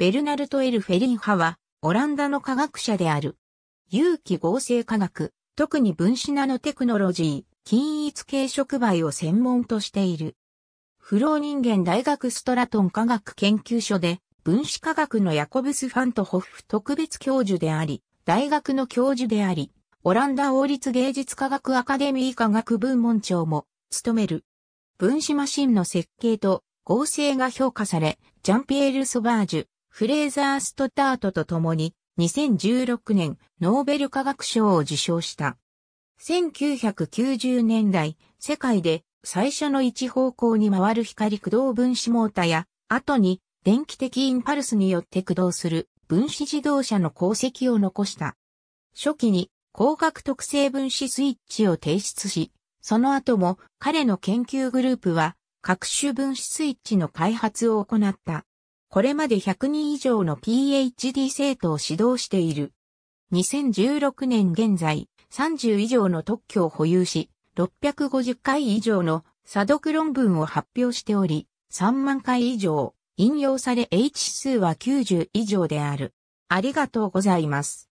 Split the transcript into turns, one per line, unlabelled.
ベルナルト・エル・フェリン派は、オランダの科学者である。有機合成科学、特に分子ナノテクノロジー、均一系触媒を専門としている。フロー人間大学ストラトン科学研究所で、分子科学のヤコブス・ファントホフ特別教授であり、大学の教授であり、オランダ王立芸術科学アカデミー科学部門長も務める。分子マシンの設計と合成が評価され、ジャンピエール・ソバージュ、フレーザー・ストタートと共に2016年ノーベル化学賞を受賞した。1990年代、世界で最初の一方向に回る光駆動分子モータや、後に電気的インパルスによって駆動する分子自動車の功績を残した。初期に光学特性分子スイッチを提出し、その後も彼の研究グループは各種分子スイッチの開発を行った。これまで100人以上の PhD 生徒を指導している。2016年現在、30以上の特許を保有し、650回以上の査読論文を発表しており、3万回以上、引用され H 数は90以上である。ありがとうございます。